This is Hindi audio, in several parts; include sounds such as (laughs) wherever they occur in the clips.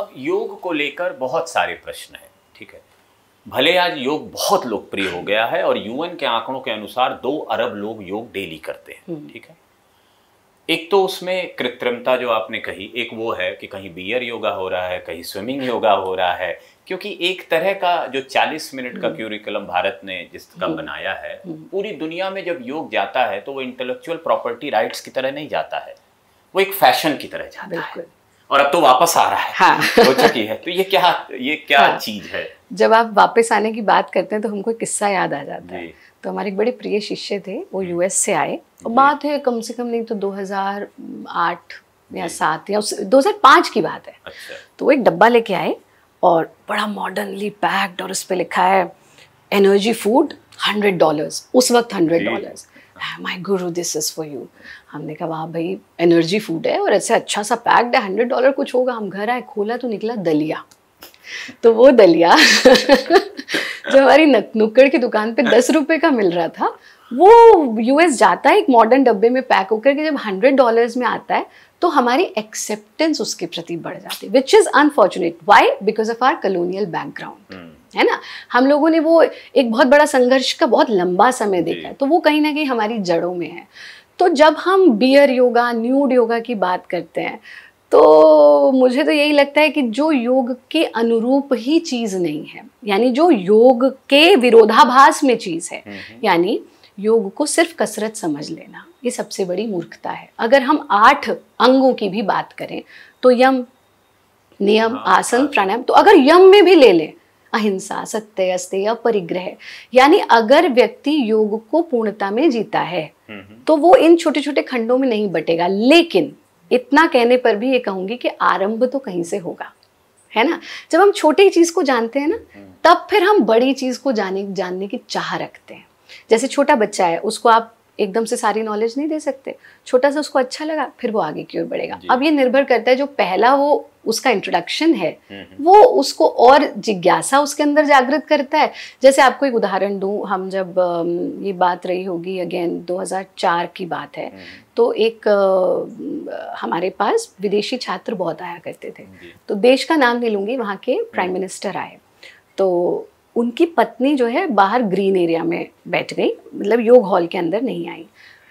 अब योग को लेकर बहुत सारे प्रश्न हैं ठीक है भले आज योग बहुत लोकप्रिय हो गया है और यूएन के आंकड़ों के अनुसार दो अरब लोग योग डेली करते हैं हम्म। ठीक है एक तो उसमें कृत्रिमता जो आपने कही एक वो है कि कहीं बियर योगा हो रहा है कहीं स्विमिंग योगा हो रहा है क्योंकि एक तरह का जो 40 मिनट का क्यूरिकुलम हम्म। भारत ने जिसका हम्म। बनाया है पूरी दुनिया में जब योग जाता है तो वो इंटेलेक्चुअल प्रॉपर्टी राइट्स की तरह नहीं जाता है वो एक फैशन की तरह जाता है और अब तो वापस आ रहा है हाँ। हो चुकी है तो ये क्या ये क्या हाँ। चीज है जब आप वापस आने की बात करते हैं तो हमको किस्सा याद आ जाता है तो हमारे एक बड़े प्रिय शिष्य थे वो यूएस से आए और बात है कम से कम नहीं तो 2008 या सात या उस 2005 की बात है अच्छा। तो वो एक डब्बा लेके आए और बड़ा मॉडर्नली पैक्ड और उस पर लिखा है एनर्जी फूड हंड्रेड डॉलर्स उस वक्त hundred dollars my guru this is for you हमने कहा वाह भाई एनर्जी फूड है और ऐसे अच्छा सा पैक्ड है हंड्रेड डॉलर कुछ होगा हम घर आए खोला तो निकला दलिया तो वो दलिया (laughs) जो हमारी नुक्कड़ की दुकान पे दस रुपए का मिल रहा था वो यूएस जाता है एक मॉडर्न डब्बे में पैक होकर के जब हंड्रेड डॉलर्स में आता है तो हमारी एक्सेप्टेंस उसके प्रति बढ़ जाती है which is unfortunate why because of our colonial background है ना हम लोगों ने वो एक बहुत बड़ा संघर्ष का बहुत लंबा समय देखा है तो वो कहीं ना कहीं हमारी जड़ों में है तो जब हम बियर योगा न्यूड योगा की बात करते हैं तो मुझे तो यही लगता है कि जो योग के अनुरूप ही चीज़ नहीं है यानी जो योग के विरोधाभास में चीज़ है हम्म, हम्म। यानी योग को सिर्फ कसरत समझ लेना ये सबसे बड़ी मूर्खता है अगर हम आठ अंगों की भी बात करें तो यम नियम हाँ, आसन प्राणायाम तो अगर यम में भी ले लें अहिंसा सत्य या परिग्रह यानी अगर व्यक्ति योग को पूर्णता में जीता है तो वो इन छोटे छोटे खंडों में नहीं बटेगा लेकिन इतना कहने पर भी ये कहूंगी कि आरंभ तो कहीं से होगा है ना जब हम छोटी चीज को जानते हैं ना हम्म। तब फिर हम बड़ी चीज को जाने जानने की चाह रखते हैं जैसे छोटा बच्चा है उसको आप एकदम से सारी नॉलेज नहीं दे सकते छोटा सा उसको अच्छा लगा फिर वो आगे की ओर बढ़ेगा अब ये निर्भर करता है जो पहला वो उसका इंट्रोडक्शन है हम्म, हम्म। वो उसको और जिज्ञासा उसके अंदर जागृत करता है जैसे आपको एक उदाहरण दूं हम जब ये बात रही होगी अगेन 2004 की बात है हम्म, तो एक हमारे पास विदेशी छात्र बहुत आया करते थे तो देश का नाम नहीं लूँगी वहाँ के प्राइम मिनिस्टर आए तो उनकी पत्नी जो है बाहर ग्रीन एरिया में बैठ गई मतलब योग हॉल के अंदर नहीं आई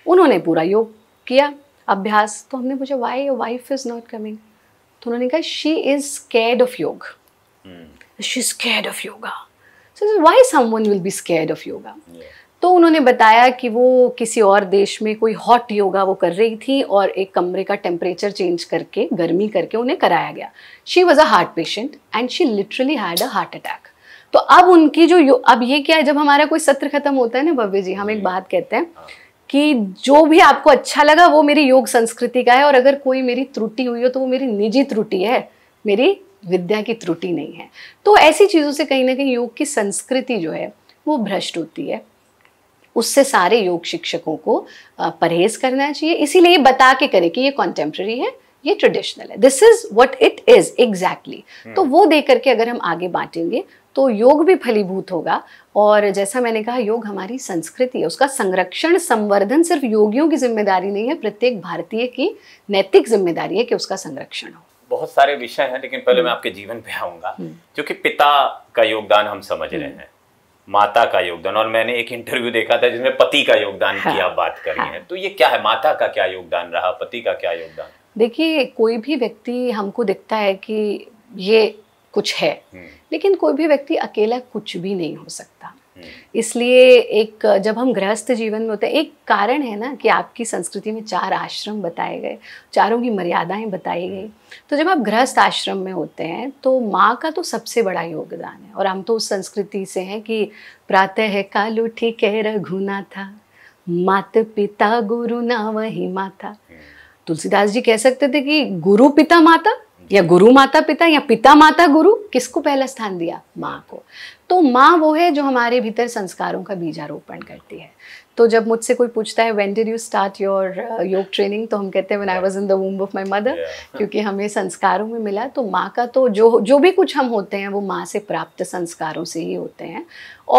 उन्होंने पूरा योग किया अभ्यास तो हमने पूछा why your wife is not coming तो उन्होंने कहा she is scared of yoga she is scared of yoga so why someone will be scared of yoga तो उन्होंने बताया कि वो किसी और देश में कोई हॉट योगा वो कर रही थी और एक कमरे का टेम्परेचर चेंज करके गर्मी करके उन्हें कराया गया she was a heart patient and she literally had a heart attack तो अब उनकी जो अब ये क्या है जब हमारा कोई सत्र खत्म होता है ना भव्य जी हम एक बात कहते हैं हाँ। कि जो भी आपको अच्छा लगा वो मेरी योग संस्कृति का है और अगर कोई मेरी त्रुटि हुई हो तो वो मेरी निजी त्रुटि है मेरी विद्या की त्रुटि नहीं है तो ऐसी चीज़ों से कहीं ना कहीं योग की संस्कृति जो है वो भ्रष्ट होती है उससे सारे योग शिक्षकों को परहेज करना चाहिए इसीलिए बता के करें कि ये कॉन्टेम्प्रेरी है ये ट्रेडिशनल है this is what it is exactly तो वो देख करके अगर हम आगे बांटेंगे तो योग भी फलीभूत होगा और जैसा मैंने कहा योग हमारी संस्कृति है उसका संरक्षण संवर्धन सिर्फ योगियों की जिम्मेदारी नहीं है प्रत्येक भारतीय की नैतिक जिम्मेदारी है कि उसका संरक्षण हो बहुत सारे विषय हैं लेकिन पहले हम्म। मैं आपके जीवन पे आऊंगा क्योंकि हम्म। पिता का योगदान हम समझ रहे हम्म। हैं माता का योगदान और मैंने एक इंटरव्यू देखा था जिसमें पति का योगदान हाँ, की आप बात कर रही हाँ, हैं तो ये क्या है माता का क्या योगदान रहा पति का क्या योगदान देखिए कोई भी व्यक्ति हमको दिखता है कि ये कुछ है हम्म। लेकिन कोई भी व्यक्ति अकेला कुछ भी नहीं हो सकता हम्म। इसलिए एक जब हम गृहस्थ जीवन में होते हैं एक कारण है ना कि आपकी संस्कृति में चार आश्रम बताए गए चारों की मर्यादाएं बताई गई हम्म। तो जब आप गृहस्थ आश्रम में होते हैं तो माँ का तो सबसे बड़ा योगदान है और हम तो उस संस्कृति से हैं कि प्रातः है कालू ठीक रघुना था मात पिता गुरु ना वही माता तुलसीदास जी कह सकते थे कि गुरु पिता माता या गुरु माता पिता या पिता माता गुरु किसको पहला स्थान दिया माँ को तो माँ वो है जो हमारे भीतर संस्कारों का बीजारोपण करती है तो जब मुझसे कोई पूछता है when did you start your yoga training तो हम कहते हैं when I was in the womb of my mother क्योंकि हमें संस्कारों में मिला तो माँ का तो जो जो भी कुछ हम होते हैं वो माँ से प्राप्त संस्कारों से ही होते हैं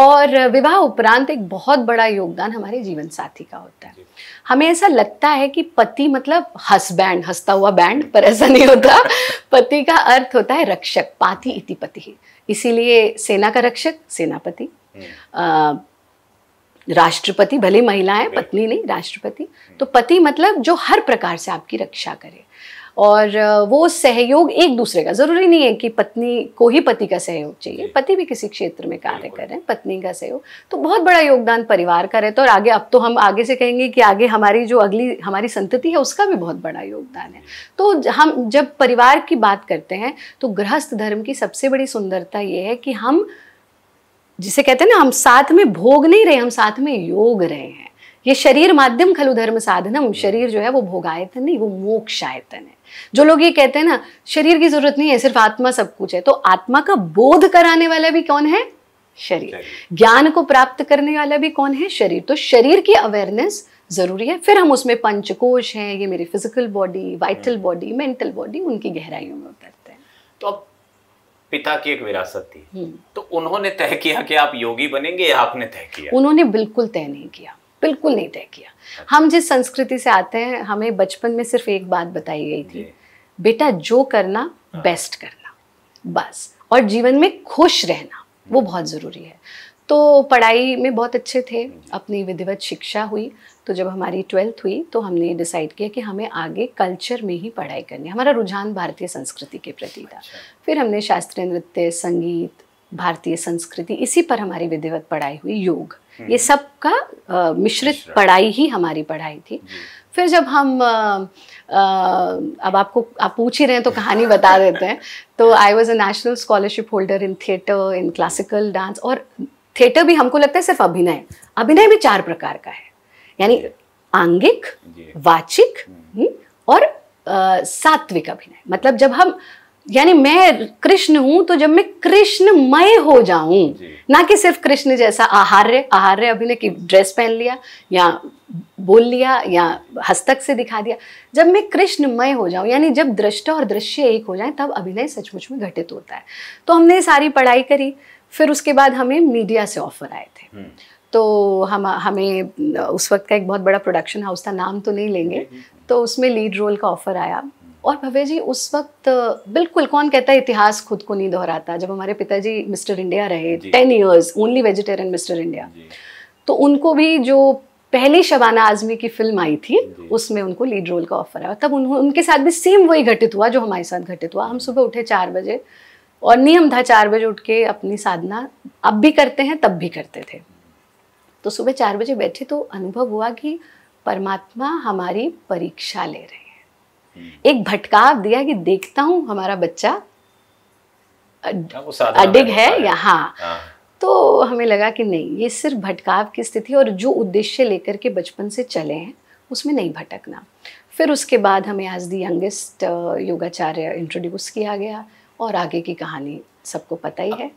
और विवाह उपरांत एक बहुत बड़ा योगदान हमारे जीवन साथी का होता है हमें ऐसा लगता है कि पति मतलब हसबैंड हंसता हुआ बैंड पर ऐसा नहीं होता (laughs) पति का अर्थ होता है रक्षक पाति इति पति इसीलिए सेना का रक्षक सेनापति हम्म। राष्ट्रपति भले महिला है पत्नी नहीं राष्ट्रपति तो पति मतलब जो हर प्रकार से आपकी रक्षा करे और वो सहयोग एक दूसरे का ज़रूरी नहीं है कि पत्नी को ही पति का सहयोग चाहिए पति भी किसी क्षेत्र में कार्य कर रहे हैं पत्नी का सहयोग तो बहुत बड़ा योगदान परिवार का रहता तो है और आगे अब तो हम आगे से कहेंगे कि आगे हमारी जो अगली हमारी संतति है उसका भी बहुत बड़ा योगदान है तो हम जब परिवार की बात करते हैं तो गृहस्थ धर्म की सबसे बड़ी सुंदरता ये है कि हम जिसे कहते हैं ना हम साथ में भोग नहीं रहे हम साथ में योग रहे हैं ये शरीर माध्यम खलु धर्म साधनम शरीर जो है वो भोगायतन नहीं वो मोक्षायतन है जो लोग ये कहते हैं ना शरीर की जरूरत नहीं है सिर्फ आत्मा सब कुछ है तो आत्मा का बोध कराने वाला भी कौन है शरीर ज्ञान को प्राप्त करने वाला भी कौन है शरीर तो शरीर की अवेयरनेस जरूरी है फिर हम उसमें पंचकोश हैं ये मेरी physical body vital body mental body उनकी गहराइयों में उतरते हैं तो अब पिता की एक विरासत थी हम्म। तो उन्होंने तय किया कि आप योगी बनेंगे या आपने तय किया उन्होंने बिल्कुल तय नहीं किया बिल्कुल नहीं तय किया अच्छा। हम जिस संस्कृति से आते हैं हमें बचपन में सिर्फ एक बात बताई गई थी बेटा जो करना बेस्ट हाँ। करना बस और जीवन में खुश रहना वो हम्म। बहुत ज़रूरी है तो पढ़ाई में बहुत अच्छे थे अपनी विधिवत शिक्षा हुई तो जब हमारी ट्वेल्थ हुई तो हमने डिसाइड किया कि हमें आगे कल्चर में ही पढ़ाई करनी हमारा रुझान भारतीय संस्कृति के प्रति था अच्छा। फिर हमने शास्त्रीय नृत्य संगीत भारतीय संस्कृति इसी पर हमारी विधिवत पढ़ाई हुई योग हम्म। ये सब का मिश्रित पढ़ाई ही हमारी पढ़ाई थी फिर जब हम आ, आ, अब आपको आप पूछ ही रहे हैं तो कहानी बता देते हैं तो I was a national scholarship holder in theatre in classical dance और थिएटर भी हमको लगता है सिर्फ अभिनय अभिनय भी चार प्रकार का है यानी आंगिक वाचिक hmm. हम्म, और आ, सात्विक अभिनय मतलब जब हम यानी मैं कृष्ण हूं तो जब मैं कृष्णमय हो जाऊं ना कि सिर्फ कृष्ण जैसा आहार्य आहार्य अभिनय की ड्रेस पहन लिया या बोल लिया या हस्तक से दिखा दिया जब मैं कृष्णमय हो जाऊं यानी जब दृष्टा और दृश्य एक हो जाए तब अभिनय सचमुच में घटित होता है तो हमने सारी पढ़ाई करी फिर उसके बाद हमें मीडिया से ऑफर आए थे हम्म। तो हम हमें उस वक्त का एक बहुत बड़ा प्रोडक्शन हाउस था नाम तो नहीं लेंगे हम्म। तो उसमें लीड रोल का ऑफर आया और भव्य जी उस वक्त बिल्कुल कौन कहता है इतिहास खुद को नहीं दोहराता जब हमारे पिताजी मिस्टर इंडिया रहे ten years only vegetarian mister India तो उनको भी जो पहली शबाना आजमी की फिल्म आई थी उसमें उनको लीड रोल का ऑफर आया तब उन, उनके साथ भी सेम वही घटित हुआ जो हमारे साथ घटित हुआ हम सुबह उठे चार बजे और नियम था चार बजे उठ के अपनी साधना अब भी करते हैं तब भी करते थे तो सुबह चार बजे बैठे तो अनुभव हुआ कि परमात्मा हमारी परीक्षा ले रहे हैं हम्म। एक भटकाव दिया कि देखता हूं हमारा बच्चा हाँ, अडिग है या हाँ।, हाँ तो हमें लगा कि नहीं ये सिर्फ भटकाव की स्थिति और जो उद्देश्य लेकर के बचपन से चले हैं उसमें नहीं भटकना फिर उसके बाद हमें आज दी यंगेस्ट योगाचार्य इंट्रोड्यूस किया गया और आगे की कहानी सबको पता ही है